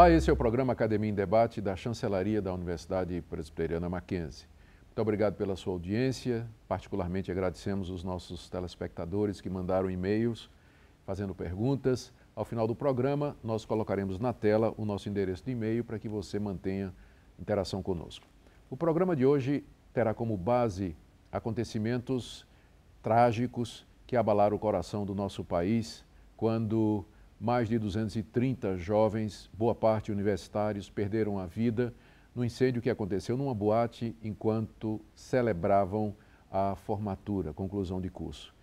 Olá, esse é o programa Academia em Debate da Chancelaria da Universidade Presbiteriana Mackenzie. Muito obrigado pela sua audiência. Particularmente agradecemos os nossos telespectadores que mandaram e-mails fazendo perguntas. Ao final do programa, nós colocaremos na tela o nosso endereço de e-mail para que você mantenha interação conosco. O programa de hoje terá como base acontecimentos trágicos que abalaram o coração do nosso país quando mais de 230 jovens, boa parte universitários, perderam a vida no incêndio que aconteceu numa boate enquanto celebravam a formatura, conclusão de curso.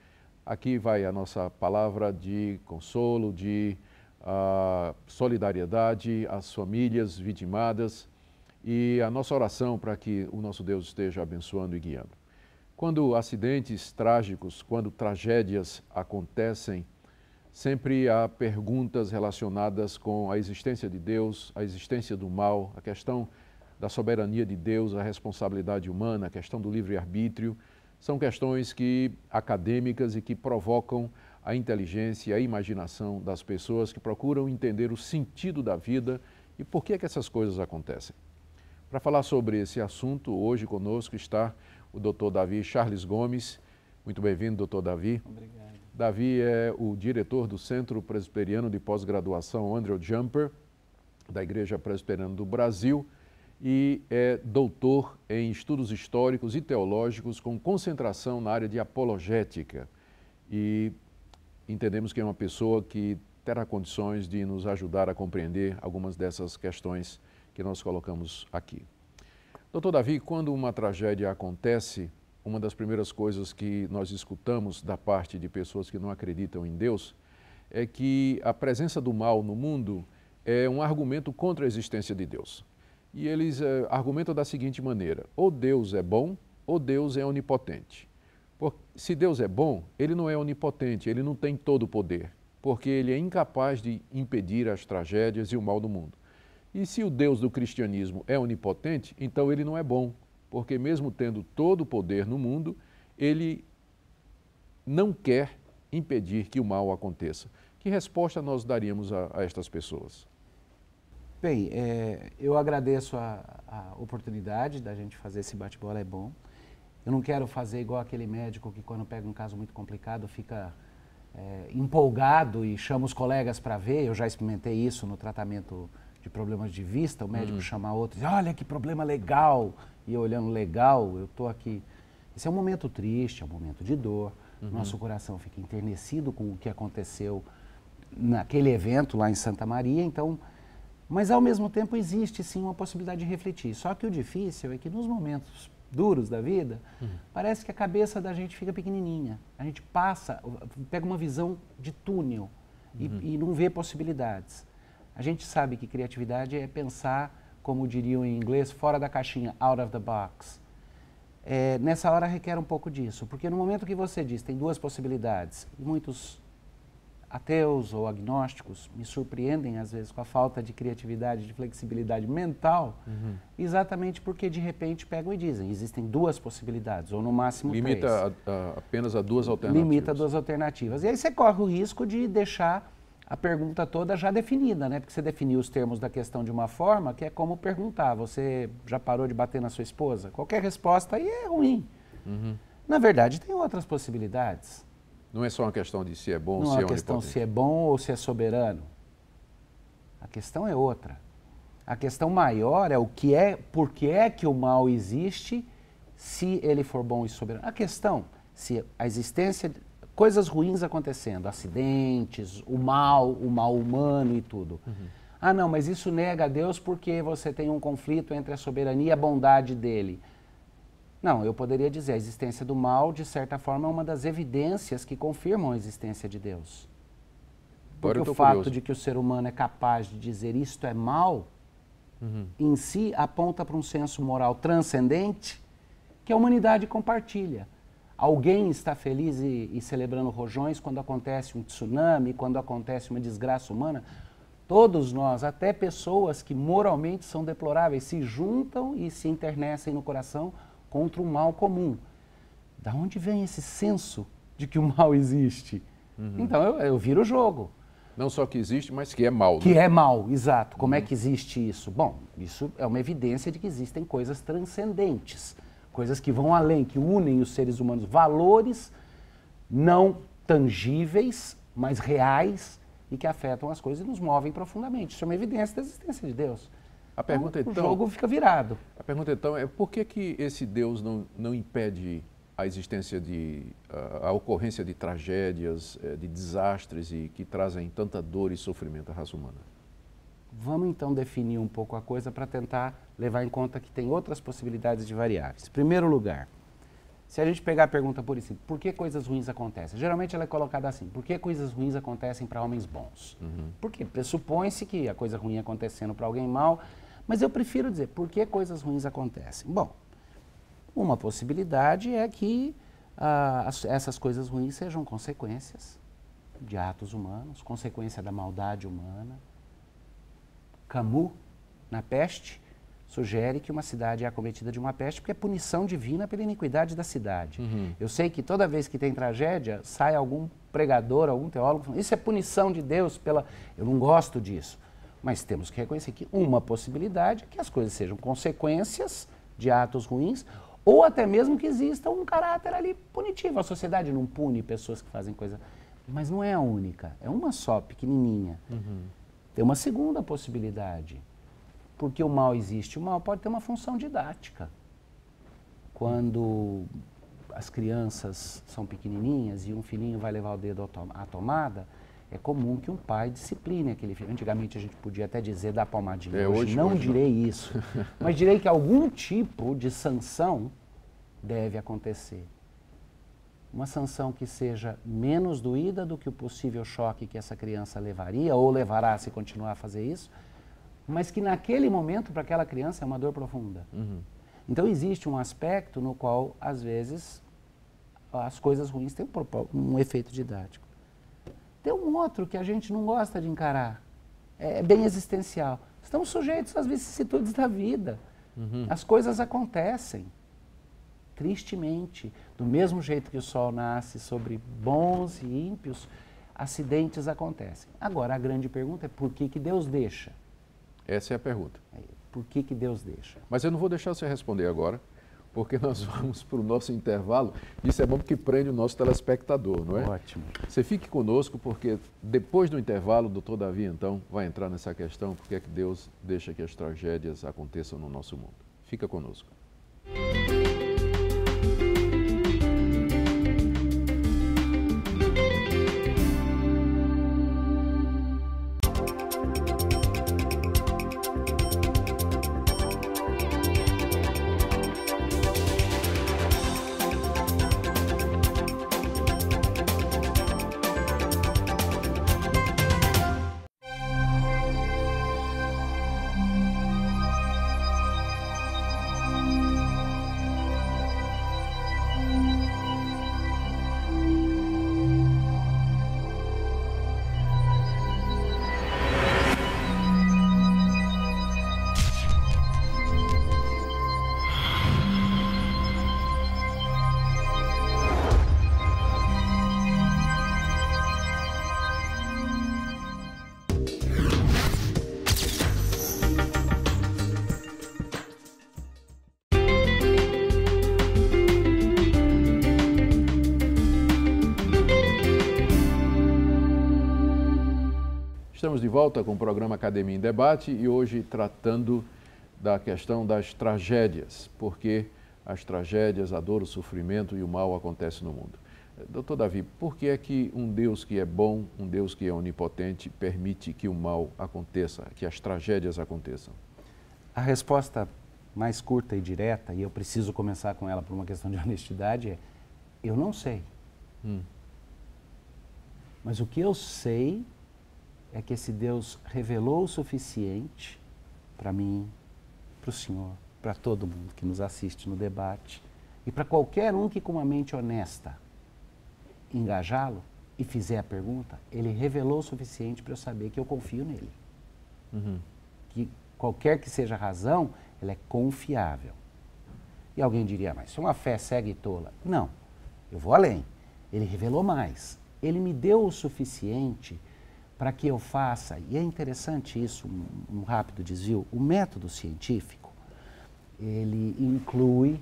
Aqui vai a nossa palavra de consolo, de uh, solidariedade às famílias vitimadas e a nossa oração para que o nosso Deus esteja abençoando e guiando. Quando acidentes trágicos, quando tragédias acontecem, Sempre há perguntas relacionadas com a existência de Deus, a existência do mal, a questão da soberania de Deus, a responsabilidade humana, a questão do livre-arbítrio. São questões que acadêmicas e que provocam a inteligência e a imaginação das pessoas que procuram entender o sentido da vida e por que, é que essas coisas acontecem. Para falar sobre esse assunto, hoje conosco está o Dr. Davi Charles Gomes, muito bem-vindo, doutor Davi. Obrigado. Davi é o diretor do Centro Presbiteriano de Pós-Graduação Andrew Jumper, da Igreja Presbiteriana do Brasil, e é doutor em estudos históricos e teológicos com concentração na área de apologética. E entendemos que é uma pessoa que terá condições de nos ajudar a compreender algumas dessas questões que nós colocamos aqui. Doutor Davi, quando uma tragédia acontece, uma das primeiras coisas que nós escutamos da parte de pessoas que não acreditam em Deus é que a presença do mal no mundo é um argumento contra a existência de Deus. E eles é, argumentam da seguinte maneira: ou Deus é bom, ou Deus é onipotente. Porque, se Deus é bom, ele não é onipotente, ele não tem todo o poder, porque ele é incapaz de impedir as tragédias e o mal do mundo. E se o Deus do cristianismo é onipotente, então ele não é bom, porque, mesmo tendo todo o poder no mundo, ele não quer impedir que o mal aconteça. Que resposta nós daríamos a, a estas pessoas? Bem, é, eu agradeço a, a, oportunidade da gente fazer esse bate-bola, é bom. Eu não quero fazer igual aquele médico que, quando pega um caso muito complicado, fica é, empolgado e chama os colegas para ver. Eu já experimentei isso no tratamento de problemas de vista. O médico hum. chama outro e diz: Olha que problema legal, e olhando legal, eu estou aqui. Esse é um momento triste, é um momento de dor. Uhum. Nosso coração fica enternecido com o que aconteceu naquele evento lá em Santa Maria. Então, mas ao mesmo tempo existe sim uma possibilidade de refletir. Só que o difícil é que nos momentos duros da vida, uhum. parece que a cabeça da gente fica pequenininha. A gente passa, pega uma visão de túnel e, uhum. e não vê possibilidades. A gente sabe que criatividade é pensar como diriam em inglês, fora da caixinha, out of the box. É, nessa hora requer um pouco disso, porque no momento que você diz tem duas possibilidades, muitos ateus ou agnósticos me surpreendem às vezes com a falta de criatividade, de flexibilidade mental, uhum. exatamente porque de repente pegam e dizem existem duas possibilidades ou no máximo limita três. Limita apenas a duas alternativas. Limita a duas alternativas e aí você corre o risco de deixar a pergunta toda já definida, né? Porque você definiu os termos da questão de uma forma que é como perguntar: você já parou de bater na sua esposa? Qualquer resposta aí é ruim. Uhum. Na verdade, tem outras possibilidades. Não é só uma questão de se é bom ou se é Não é uma questão se é bom ou se é soberano. A questão é outra. A questão maior é o que é, por que é que o mal existe se ele for bom e soberano. A questão se a existência coisas ruins acontecendo, acidentes, o mal, o mal humano e tudo. Uhum. Ah, não, mas isso nega a Deus porque você tem um conflito entre a soberania e a bondade dele. Não, eu poderia dizer, a existência do mal, de certa forma, é uma das evidências que confirmam a existência de Deus. Porque o fato curioso. de que o ser humano é capaz de dizer isto é mal, uhum. em si aponta para um senso moral transcendente que a humanidade compartilha. Alguém está feliz e, e, celebrando rojões quando acontece um tsunami, quando acontece uma desgraça humana? Todos nós, até pessoas que moralmente são deploráveis, se juntam e se internecem no coração contra o mal comum. Da onde vem esse senso de que o mal existe? Uhum. Então eu, eu viro o jogo. Não só que existe, mas que é mal. Que né? é mal, exato. Como é uhum. é que existe isso? Bom, isso é uma evidência de que existem coisas transcendentes coisas que vão além, que unem os seres humanos, valores não tangíveis, mas reais e que afetam as coisas e nos movem profundamente. Isso é uma evidência da existência de Deus. A pergunta então, então o jogo fica virado. A pergunta então é por que que esse Deus não, não impede a existência de a, a ocorrência de tragédias, eh, de desastres e que trazem tanta dor e sofrimento à raça humana? Vamos então definir um pouco a coisa para tentar levar em conta que tem outras possibilidades de variáveis. Primeiro lugar, se a gente pegar a pergunta por isso, por que coisas ruins acontecem? Geralmente ela é colocada assim, por que coisas ruins acontecem para homens bons? Uhum. Porque pressupõe-se que a coisa ruim acontecendo para alguém mal, mas eu prefiro dizer, por que coisas ruins acontecem? Bom, uma possibilidade é que ah, essas coisas ruins sejam consequências de atos humanos, consequência da maldade humana, Camus, na Peste, sugere que uma cidade é acometida de uma peste porque é punição divina pela iniquidade da cidade. Uhum. Eu sei que toda vez que tem tragédia, sai algum pregador, algum teólogo, falando, isso é punição de Deus pela... Eu não gosto disso. Mas temos que reconhecer que uma possibilidade é que as coisas sejam consequências de atos ruins ou até mesmo que exista um caráter ali punitivo. A sociedade não pune pessoas que fazem coisa... Mas não é a única, é uma só, pequenininha. Uhum. Tem uma segunda possibilidade. Porque o mal existe. O mal pode ter uma função didática. Quando as crianças são pequenininhas e um filhinho vai levar o dedo à tomada, é comum que um pai discipline aquele filho. Antigamente a gente podia até dizer dar palmadinha. É, hoje, hoje, não hoje direi não. isso. Mas direi que algum tipo de sanção deve acontecer uma sanção que seja menos doída do que o possível choque que essa criança levaria ou levará se continuar a fazer isso, mas que naquele momento para aquela criança é uma dor profunda. Uhum. Então existe um aspecto no qual às vezes as coisas ruins têm um, um efeito didático. Tem um outro que a gente não gosta de encarar, é, é bem existencial. Estamos sujeitos às vicissitudes da vida. Uhum. As coisas acontecem. Tristemente, do mesmo jeito que o sol nasce sobre bons e ímpios, acidentes acontecem. Agora, a grande pergunta é por que, que Deus deixa? Essa é a pergunta. É, por que, que Deus deixa? Mas eu não vou deixar você responder agora, porque nós vamos para o nosso intervalo. Isso é bom porque prende o nosso telespectador, não é? Ótimo. Você fique conosco, porque depois do intervalo, o doutor Davi, então, vai entrar nessa questão, por é que Deus deixa que as tragédias aconteçam no nosso mundo. Fica conosco. Estamos de volta com o programa Academia em Debate e hoje tratando da questão das tragédias, porque as tragédias, a dor, o sofrimento e o mal acontecem no mundo. Doutor Davi, por que é que um Deus que é bom, um Deus que é onipotente, permite que o mal aconteça, que as tragédias aconteçam? A resposta mais curta e direta, e eu preciso começar com ela por uma questão de honestidade, é: eu não sei. Hum. Mas o que eu sei é que esse Deus revelou o suficiente para mim, para o Senhor, para todo mundo que nos assiste no debate e para qualquer um que, com uma mente honesta, engajá-lo e fizer a pergunta, ele revelou o suficiente para eu saber que eu confio nele. Uhum. Que qualquer que seja a razão, ela é confiável. E alguém diria, mas isso é uma fé cega e tola. Não, eu vou além. Ele revelou mais. Ele me deu o suficiente para que eu faça, e é interessante isso, um, um rápido desvio, o método científico, ele inclui,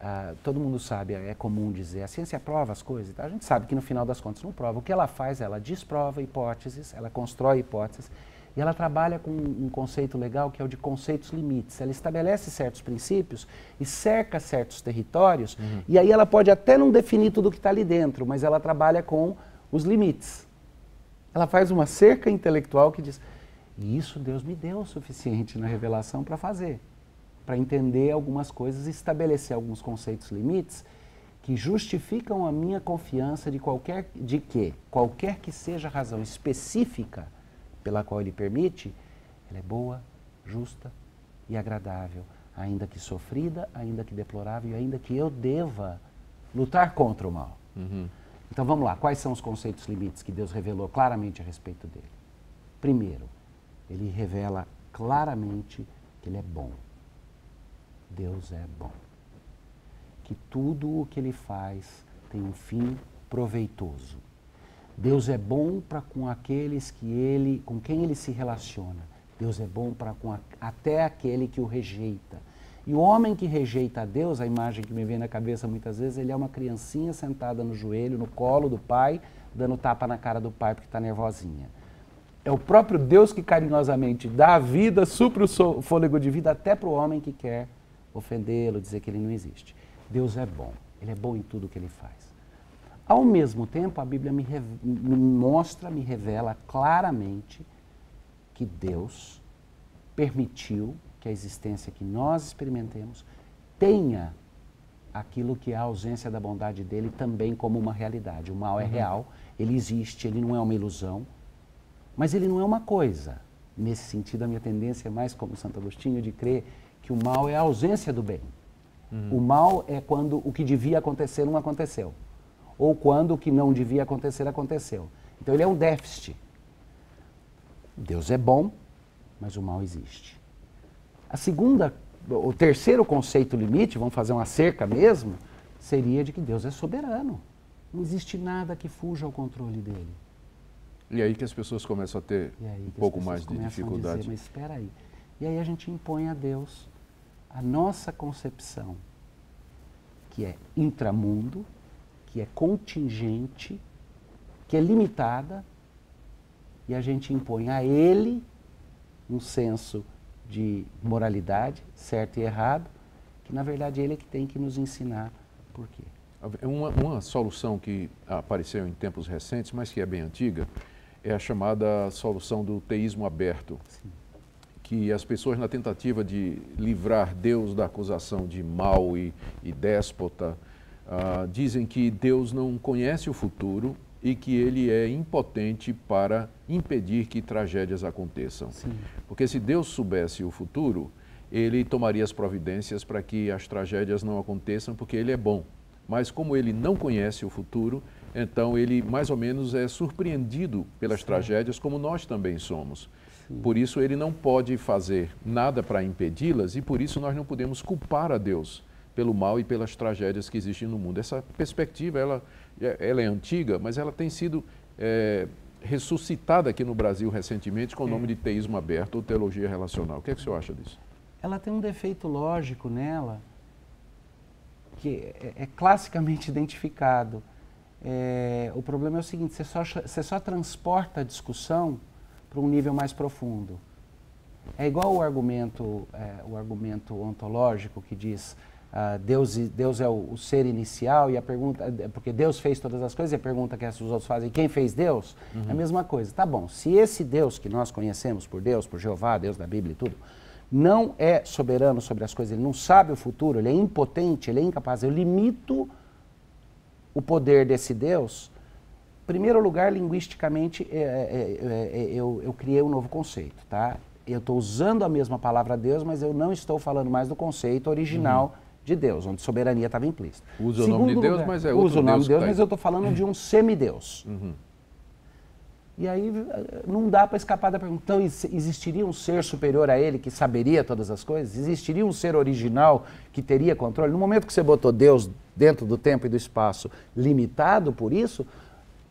ah, todo mundo sabe, é, é comum dizer, a ciência prova as coisas, tá? a gente sabe que no final das contas não prova. O que ela faz, ela desprova hipóteses, ela constrói hipóteses, e ela trabalha com um conceito legal que é o de conceitos limites. Ela estabelece certos princípios e cerca certos territórios, uhum. e aí ela pode até não definir tudo que está ali dentro, mas ela trabalha com os limites. Ela faz uma cerca intelectual que diz: Isso Deus me deu o suficiente na revelação para fazer, para entender algumas coisas, e estabelecer alguns conceitos limites que justificam a minha confiança de qualquer de que qualquer que seja a razão específica pela qual ele permite, ela é boa, justa e agradável, ainda que sofrida, ainda que deplorável e ainda que eu deva lutar contra o mal. Uhum. Então vamos lá, quais são os conceitos limites que Deus revelou claramente a respeito dele? Primeiro, ele revela claramente que ele é bom. Deus é bom. Que tudo o que ele faz tem um fim proveitoso. Deus é bom para com aqueles que ele, com quem ele se relaciona. Deus é bom para com a, até aquele que o rejeita. E o homem que rejeita a Deus, a imagem que me vem na cabeça muitas vezes, ele é uma criancinha sentada no joelho, no colo do pai, dando tapa na cara do pai porque está nervosinha. É o próprio Deus que carinhosamente dá a vida, supre o fôlego de vida até para o homem que quer ofendê-lo, dizer que ele não existe. Deus é bom, ele é bom em tudo que ele faz. Ao mesmo tempo, a Bíblia me, me mostra, me revela claramente que Deus permitiu que a existência que nós experimentemos tenha aquilo que é a ausência da bondade dele também como uma realidade. O mal é uhum. real, ele existe, ele não é uma ilusão, mas ele não é uma coisa. Nesse sentido, a minha tendência é mais como Santo Agostinho de crer que o mal é a ausência do bem. Uhum. O mal é quando o que devia acontecer não aconteceu, ou quando o que não devia acontecer aconteceu. Então ele é um déficit. Deus é bom, mas o mal existe. A segunda, o terceiro conceito limite, vamos fazer uma cerca mesmo, seria de que Deus é soberano. Não existe nada que fuja ao controle dele. E aí que as pessoas começam a ter um pouco mais de dificuldade. Dizer, mas espera aí. E aí a gente impõe a Deus a nossa concepção, que é intramundo, que é contingente, que é limitada, e a gente impõe a ele um senso de moralidade, certo e errado, que na verdade ele é que tem que nos ensinar por quê. É uma, uma solução que apareceu em tempos recentes, mas que é bem antiga, é a chamada solução do teísmo aberto. Sim. Que as pessoas, na tentativa de livrar Deus da acusação de mal e, e déspota, uh, dizem que Deus não conhece o futuro e que ele é impotente para impedir que tragédias aconteçam. Sim. Porque se Deus soubesse o futuro, ele tomaria as providências para que as tragédias não aconteçam, porque ele é bom. Mas como ele não conhece o futuro, então ele mais ou menos é surpreendido pelas Sim. tragédias, como nós também somos. Sim. Por isso ele não pode fazer nada para impedi-las e por isso nós não podemos culpar a Deus pelo mal e pelas tragédias que existem no mundo. Essa perspectiva, ela é, ela é antiga, mas ela tem sido é, ressuscitada aqui no Brasil recentemente com o nome de teísmo aberto ou teologia relacional. O que, é que o senhor acha disso? Ela tem um defeito lógico nela que é, é classicamente identificado. É, o problema é o seguinte: você só, você só transporta a discussão para um nível mais profundo. É igual o argumento, é, o argumento ontológico que diz ah, Deus, Deus é o, o, ser inicial e a pergunta é, é porque Deus fez todas as coisas e a pergunta que os outros fazem quem fez Deus uhum. é a uhum. mesma coisa tá bom se esse Deus que nós conhecemos por Deus por Jeová Deus da Bíblia e tudo não é soberano sobre as coisas ele não sabe o futuro ele é impotente ele é incapaz eu limito o poder desse Deus em primeiro lugar linguisticamente é, é, é, é, eu, eu criei um novo conceito tá eu estou usando a mesma palavra Deus, mas eu não estou falando mais do conceito original uhum de Deus, onde soberania estava implícita. Usa o nome de Deus, lugar, mas é outro Usa o nome de Deus, tá mas eu estou falando de um semideus. Uhum. E aí não dá para escapar da pergunta. Então, existiria um ser superior a ele que saberia todas as coisas? Existiria um ser original que teria controle? No momento que você botou Deus dentro do tempo e do espaço limitado por isso,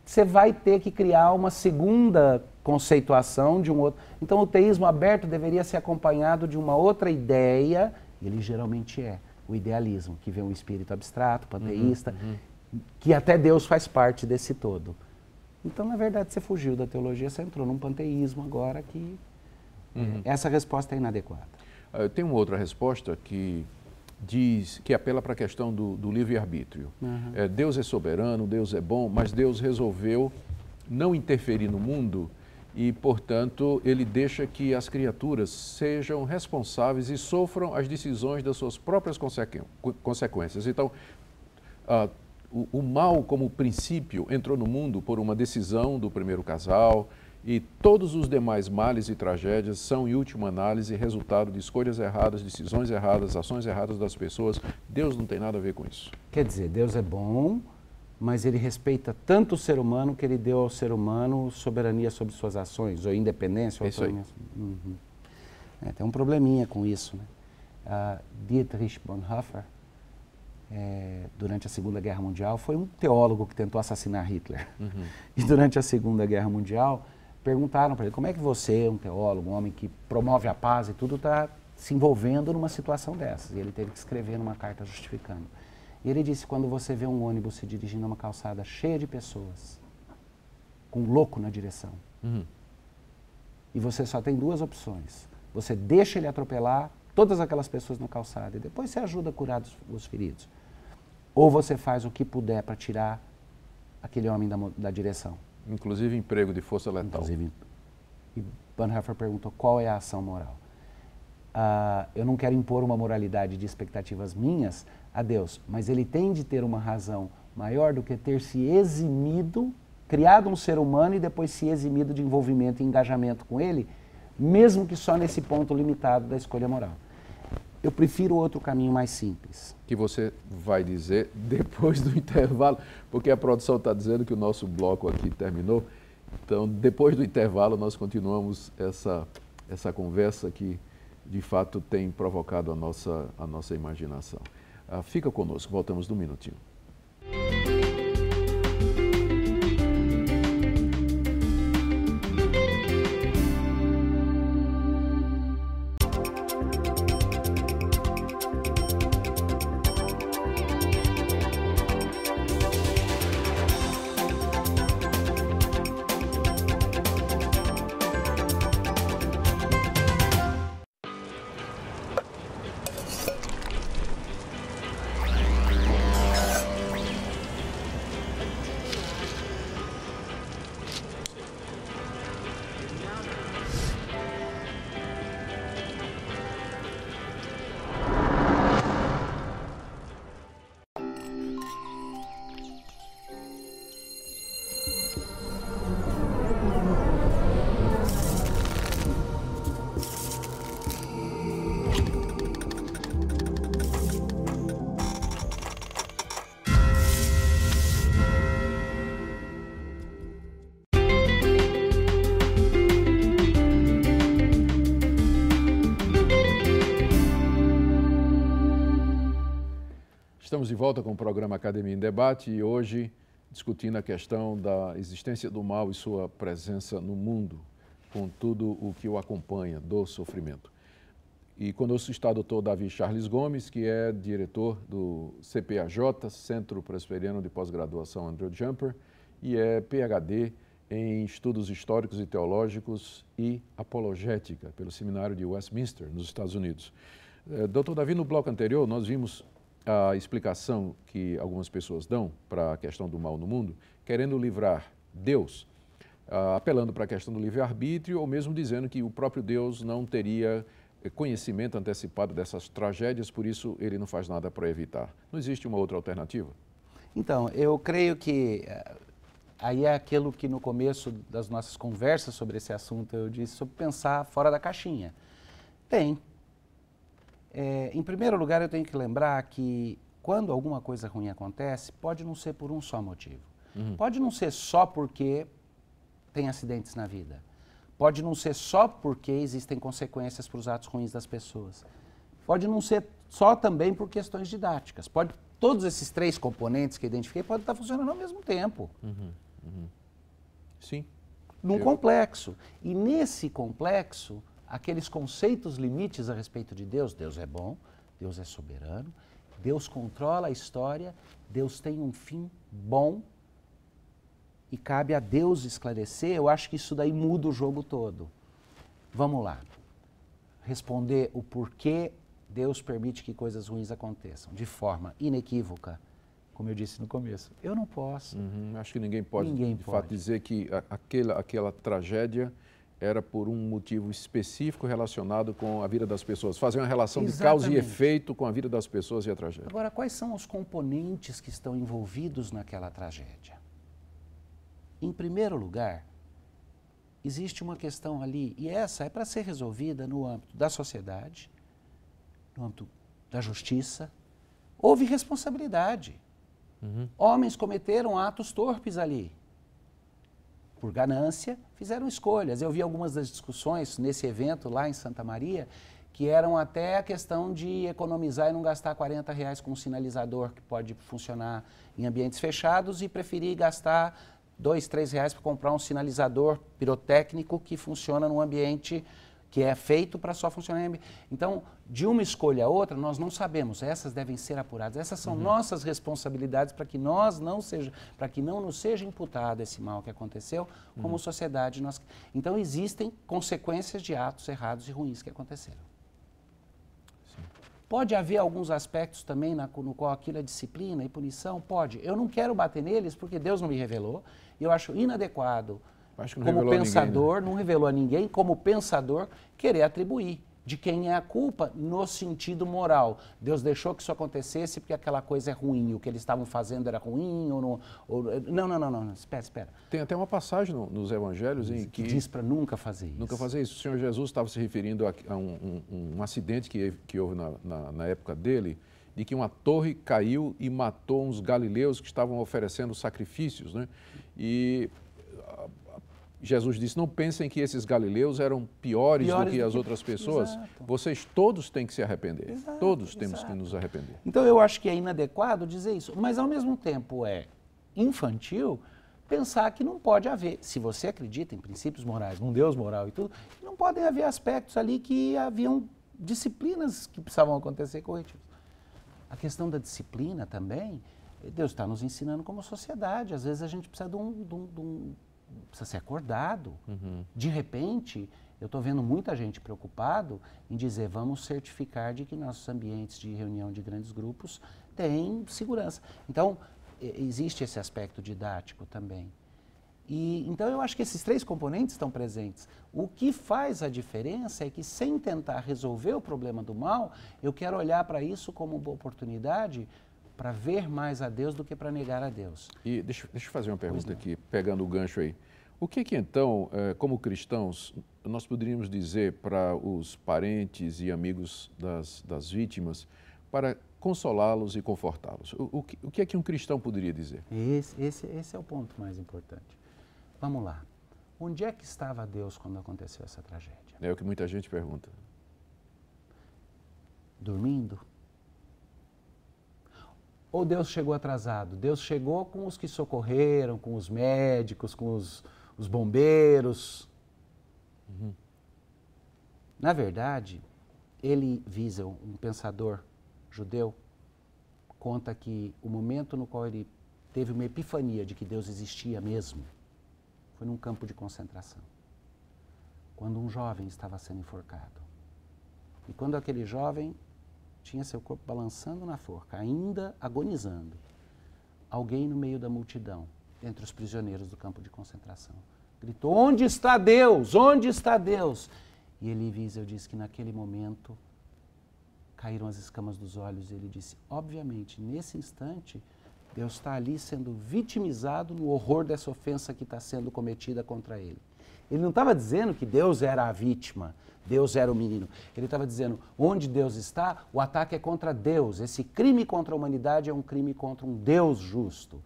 você vai ter que criar uma segunda conceituação de um outro. Então, o teísmo aberto deveria ser acompanhado de uma outra ideia, e ele geralmente é, o idealismo, que vê um espírito abstrato, panteísta, uhum, uhum. que até Deus faz parte desse todo. Então, na verdade, você fugiu da teologia, você entrou num panteísmo agora que é, uhum. essa resposta é inadequada. Ah, eu tenho outra resposta que diz que apela para a questão do, do livre-arbítrio. É, Deus é soberano, Deus é bom, mas Deus resolveu não interferir no mundo e, portanto, ele deixa que as criaturas sejam responsáveis e sofram as decisões das suas próprias consequências. Então, uh, o, o, mal como princípio entrou no mundo por uma decisão do primeiro casal e todos os demais males e tragédias são, em última análise, resultado de escolhas erradas, decisões erradas, ações erradas das pessoas. Deus não tem nada a ver com isso. Quer dizer, Deus é bom, mas ele respeita tanto o ser humano que ele deu ao ser humano soberania sobre suas ações, ou independência. Ou é autonomia. Uhum. É, tem um probleminha com isso. Né? Uh, Dietrich Bonhoeffer, é, durante a Segunda Guerra Mundial, foi um teólogo que tentou assassinar Hitler. Uhum. E durante a Segunda Guerra Mundial, perguntaram para ele, como é que você, um teólogo, um homem que promove a paz e tudo, está se envolvendo numa situação dessas? E ele teve que escrever numa carta justificando. E ele disse: quando você vê um ônibus se dirigindo a uma calçada cheia de pessoas, com um louco na direção, uhum. e você só tem duas opções: você deixa ele atropelar todas aquelas pessoas na calçada e depois você ajuda a curar os, os feridos, ou você faz o que puder para tirar aquele homem da, da, direção. Inclusive emprego de força letal. Inclusive, e Bonhoeffer perguntou qual é a ação moral. Ah, eu não quero impor uma moralidade de expectativas minhas a Deus, mas ele tem de ter uma razão maior do que ter se eximido, criado um ser humano e depois se eximido de envolvimento e engajamento com ele, mesmo que só nesse ponto limitado da escolha moral. Eu prefiro outro caminho mais simples. Que você vai dizer depois do intervalo, porque a produção está dizendo que o nosso bloco aqui terminou. Então, depois do intervalo, nós continuamos essa, essa conversa aqui de fato tem provocado a nossa, a nossa imaginação. Ah, fica conosco, voltamos num minutinho. de volta com o programa Academia em Debate e hoje discutindo a questão da existência do mal e sua presença no mundo, com tudo o que o acompanha, do sofrimento. E conosco está o doutor Davi Charles Gomes, que é diretor do CPAJ, Centro Presbiteriano de Pós-Graduação Andrew Jumper, e é PhD em Estudos Históricos e Teológicos e Apologética, pelo Seminário de Westminster, nos Estados Unidos. Eh, doutor Davi, no bloco anterior nós vimos a explicação que algumas pessoas dão para a questão do mal no mundo, querendo livrar Deus, apelando para a questão do livre-arbítrio ou mesmo dizendo que o próprio Deus não teria eh, conhecimento antecipado dessas tragédias, por isso ele não faz nada para evitar. Não existe uma outra alternativa? Então, eu creio que eh, aí é aquilo que no começo das nossas conversas sobre esse assunto eu disse sobre pensar fora da caixinha. Tem, é, em primeiro lugar, eu tenho que lembrar que quando alguma coisa ruim acontece, pode não ser por um só motivo. Uhum. Pode não ser só porque tem acidentes na vida. Pode não ser só porque existem consequências para os atos ruins das pessoas. Pode não ser só também por questões didáticas. Pode todos esses três componentes que identifiquei podem estar funcionando ao mesmo tempo. Uhum, uhum. Sim. Num Eu... complexo. E nesse complexo, aqueles conceitos limites a respeito de Deus. Deus é bom, Deus é soberano, Deus controla a história, Deus tem um fim bom e cabe a Deus esclarecer. Eu acho que isso daí muda o jogo todo. Vamos lá. Responder o porquê Deus permite que coisas ruins aconteçam de forma inequívoca, como eu disse no começo. Eu não posso. Uhum, acho que ninguém pode, ninguém de pode. fato, dizer que aquela, aquela tragédia era por um motivo específico relacionado com a vida das pessoas, fazer uma relação Exatamente. de causa e efeito com a vida das pessoas e a tragédia. Agora, quais são os componentes que estão envolvidos naquela tragédia? Em primeiro lugar, existe uma questão ali, e essa é para ser resolvida no âmbito da sociedade, no âmbito da justiça. Houve responsabilidade. Uhum. Homens cometeram atos torpes ali por ganância, fizeram escolhas. Eu vi algumas das discussões nesse evento lá em Santa Maria, que eram até a questão de economizar e não gastar 40 reais com um sinalizador que pode funcionar em ambientes fechados e preferir gastar dois, três reais para comprar um sinalizador pirotécnico que funciona num ambiente fechado que é feito para só funcionar em Então, de uma escolha a outra, nós não sabemos. Essas devem ser apuradas. Essas são uhum. nossas responsabilidades para que nós não seja, para que não nos seja imputado esse mal que aconteceu, como uhum. sociedade nós. Então, existem consequências de atos errados e ruins que aconteceram. Pode haver alguns aspectos também na, no qual aquilo é disciplina e punição? Pode. Eu não quero bater neles porque Deus não me revelou. Eu acho inadequado como pensador, ninguém, né? não revelou a ninguém, como pensador, querer atribuir de quem é a culpa no sentido moral. Deus deixou que isso acontecesse porque aquela coisa é ruim, o que eles estavam fazendo era ruim, ou não. Ou, não, não, não, não, espera, espera. Tem até uma passagem no, nos evangelhos em que. que diz para nunca fazer isso. Nunca fazer isso. O Senhor Jesus estava se referindo a, a um, um, um, acidente que, que houve na, na, na época dele, de que uma torre caiu e matou uns galileus que estavam oferecendo sacrifícios, né? E Jesus disse: Não pensem que esses galileus eram piores, piores do que as outras pessoas. Exato. Vocês todos têm que se arrepender. Exato, todos temos exato. que nos arrepender. Então eu acho que é inadequado dizer isso, mas ao mesmo tempo é infantil pensar que não pode haver, se você acredita em princípios morais, num Deus moral e tudo, não podem haver aspectos ali que haviam disciplinas que precisavam acontecer corretivas. A questão da disciplina também, Deus está nos ensinando como sociedade. Às vezes a gente precisa de um, de um, de um precisa ser acordado. Uhum. De repente, eu estou vendo muita gente preocupado em dizer vamos certificar de que nossos ambientes de reunião de grandes grupos têm segurança. Então, existe esse aspecto didático também. E, então, eu acho que esses três componentes estão presentes. O que faz a diferença é que, sem tentar resolver o problema do mal, eu quero olhar para isso como uma oportunidade para ver mais a Deus do que para negar a Deus. E deixa, deixa eu fazer uma pergunta aqui, pegando o gancho aí. O que que então, eh, como cristãos, nós poderíamos dizer para os parentes e amigos das, das vítimas para consolá-los e confortá-los? O, o, o, que é que um cristão poderia dizer? Esse, esse, esse é o ponto mais importante. Vamos lá. Onde é que estava Deus quando aconteceu essa tragédia? É o que muita gente pergunta. Dormindo? Ou Deus chegou atrasado? Deus chegou com os que socorreram, com os médicos, com os, os bombeiros. Uhum. Na verdade, ele visa, um pensador judeu, conta que o momento no qual ele teve uma epifania de que Deus existia mesmo foi num campo de concentração. Quando um jovem estava sendo enforcado. E quando aquele jovem tinha seu corpo balançando na forca, ainda agonizando. Alguém no meio da multidão, entre os prisioneiros do campo de concentração, gritou: Onde está Deus? Onde está Deus? E eu disse que naquele momento caíram as escamas dos olhos e ele disse: Obviamente, nesse instante, Deus está ali sendo vitimizado no horror dessa ofensa que está sendo cometida contra ele. Ele não estava dizendo que Deus era a vítima, Deus era o menino. Ele estava dizendo: onde Deus está, o ataque é contra Deus. Esse crime contra a humanidade é um crime contra um Deus justo.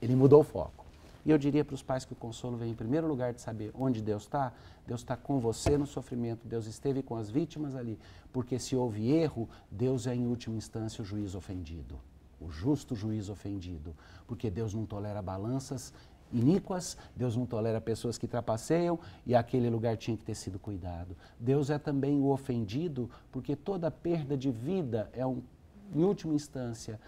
Ele mudou o foco. E eu diria para os pais que o consolo vem em primeiro lugar de saber onde Deus está. Deus está com você no sofrimento, Deus esteve com as vítimas ali. Porque se houve erro, Deus é em última instância o juiz ofendido, o justo juiz ofendido. Porque Deus não tolera balanças iníquas, Deus não tolera pessoas que trapaceiam e aquele lugar tinha que ter sido cuidado. Deus é também o ofendido, porque toda perda de vida é, um, em última instância,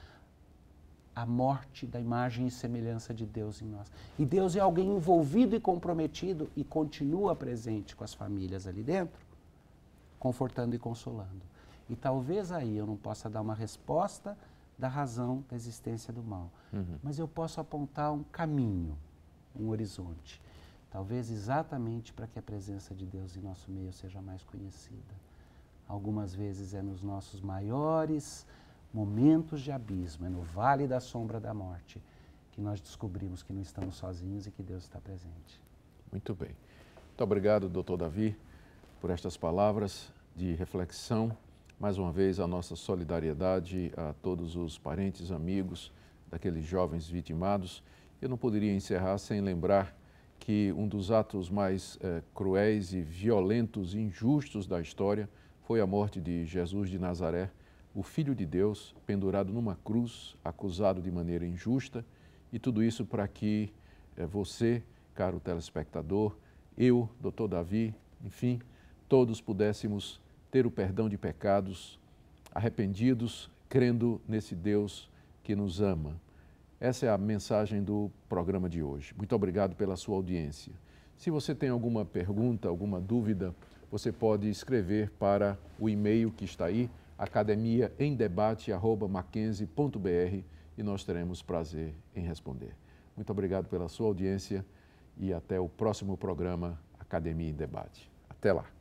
a morte da imagem e semelhança de Deus em nós. E Deus é alguém envolvido e comprometido e continua presente com as famílias ali dentro, confortando e consolando. E talvez aí eu não possa dar uma resposta da razão da existência do mal, uhum. mas eu posso apontar um caminho um horizonte. Talvez exatamente para que a presença de Deus em nosso meio seja mais conhecida. Algumas vezes é nos nossos maiores momentos de abismo, é no vale da sombra da morte, que nós descobrimos que não estamos sozinhos e que Deus está presente. Muito bem. Muito obrigado, doutor Davi, por estas palavras de reflexão. Mais uma vez, a nossa solidariedade a todos os parentes, amigos daqueles jovens vitimados. Eu não poderia encerrar sem lembrar que um dos atos mais eh, cruéis e violentos e injustos da história foi a morte de Jesus de Nazaré, o Filho de Deus, pendurado numa cruz, acusado de maneira injusta, e tudo isso para que eh, você, caro telespectador, eu, doutor Davi, enfim, todos pudéssemos ter o perdão de pecados, arrependidos, crendo nesse Deus que nos ama essa é a mensagem do programa de hoje. Muito obrigado pela sua audiência. Se você tem alguma pergunta, alguma dúvida, você pode escrever para o e-mail que está aí, academiaemdebate.mackenzie.br e nós teremos prazer em responder. Muito obrigado pela sua audiência e até o próximo programa Academia em Debate. Até lá!